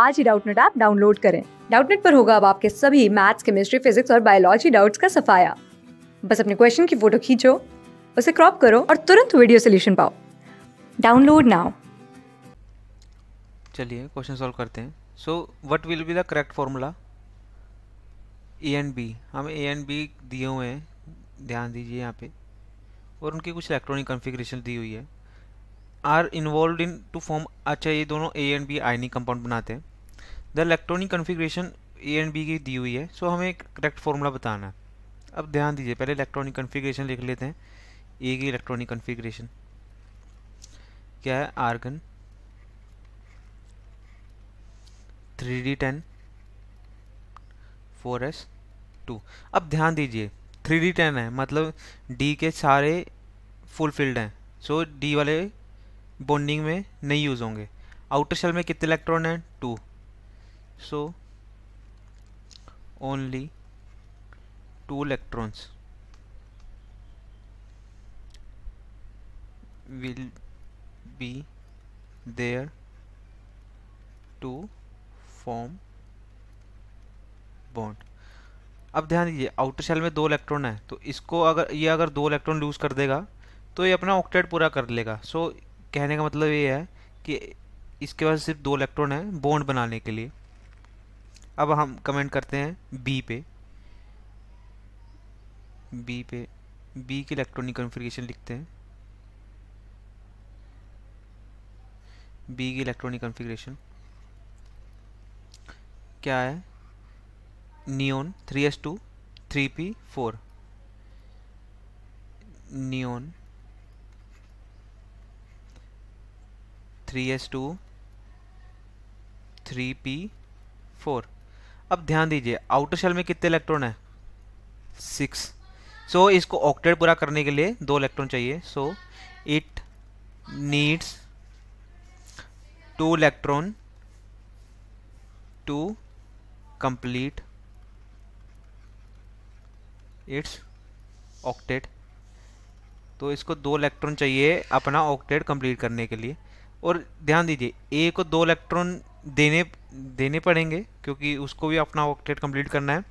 आज ही Doubtnut app download करें डाउटनेट पर होगा अब आपके सभी मैथ्स केमिस्ट्री फिजिक्स और बायोलॉजी डाउट्स का सफाया बस अपने क्वेश्चन की फोटो खींचो उसे क्रॉप करो और तुरंत वीडियो सोल्यूशन पाओ डाउनलोड नाउ चलिए क्वेश्चन सॉल्व करते हैं so what will be the correct formula A and B हम ए एंड बी दिए हुए हैं ध्यान दीजिए यहाँ पे और उनकी कुछ इलेक्ट्रॉनिक कॉन्फ़िगरेशन दी हुई है are involve in to form अच्छा ये दोनों A and B ionic compound बनाते हैं the electronic configuration A and B की दी हुई है सो so हमें एक करेक्ट फॉर्मूला बताना है अब ध्यान दीजिए पहले इलेक्ट्रॉनिक कन्फिग्रेशन लिख लेते हैं ए की इलेक्ट्रॉनिक कन्फिग्रेशन क्या है argon three d ten four s two अब ध्यान दीजिए थ्री डी टेन है मतलब डी के सारे फुलफिल्ड हैं सो so, डी वाले बॉन्डिंग में नहीं यूज़ होंगे आउटर शेल में कितने इलेक्ट्रॉन हैं two so only two electrons will be there to form bond अब ध्यान दीजिए आउटर शेल में दो इलेक्ट्रॉन है तो इसको अगर ये अगर दो इलेक्ट्रॉन लूज कर देगा तो ये अपना ऑक्टेट पूरा कर लेगा सो so, कहने का मतलब ये है कि इसके पास सिर्फ दो इलेक्ट्रॉन है बॉन्ड बनाने के लिए अब हम कमेंट करते हैं बी पे बी पे बी की इलेक्ट्रॉनिक कॉन्फ़िगरेशन लिखते हैं बी की इलेक्ट्रॉनिक कॉन्फ़िगरेशन क्या है neon three s two three p four neon three s two three p four अब ध्यान दीजिए आउटर शेल में कितने इलेक्ट्रॉन है सिक्स सो so, इसको ऑक्टेट पूरा करने के लिए दो इलेक्ट्रॉन चाहिए so it needs two electron to complete its octet तो इसको दो इलेक्ट्रॉन चाहिए अपना ऑक्टेट कंप्लीट करने के लिए और ध्यान दीजिए ए को दो इलेक्ट्रॉन देने देने पड़ेंगे क्योंकि उसको भी अपना ऑक्टेट कंप्लीट करना है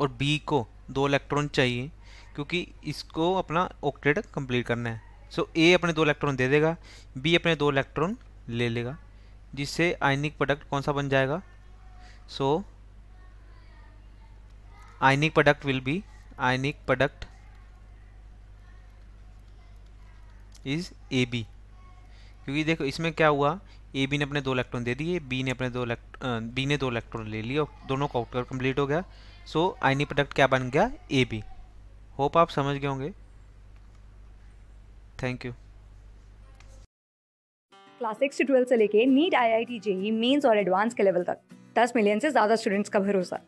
और बी को दो इलेक्ट्रॉन चाहिए क्योंकि इसको अपना ऑक्टेट कंप्लीट करना है सो ए अपने दो इलेक्ट्रॉन दे देगा बी अपने दो इलेक्ट्रॉन ले लेगा जिससे आयनिक प्रोडक्ट कौन सा बन जाएगा so ionic product will be ionic product is A B क्योंकि देखो इसमें क्या हुआ ए बी ने अपने दो इलेक्ट्रॉन दे दिए बी ने अपने दो इलेक्ट्रॉन बी ने दो इलेक्ट्रॉन ले लिए और दोनों का आउटकर कंप्लीट हो गया सो आइनी प्रोडक्ट क्या बन गया ए बी होप आप समझ गए होंगे थैंक यू क्लास सिक्स से ट्वेल्थ से लेके NEET I I T JEE Mains और एडवांस के लेवल तक दस मिलियन से ज़्यादा स्टूडेंट्स का भरोसा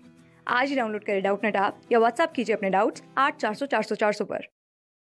आज ही डाउनलोड करें डाउट नेट आप या व्हाट्सअप कीजिए अपने डाउट्स आठ चार सौ चार सौ चार सौ पर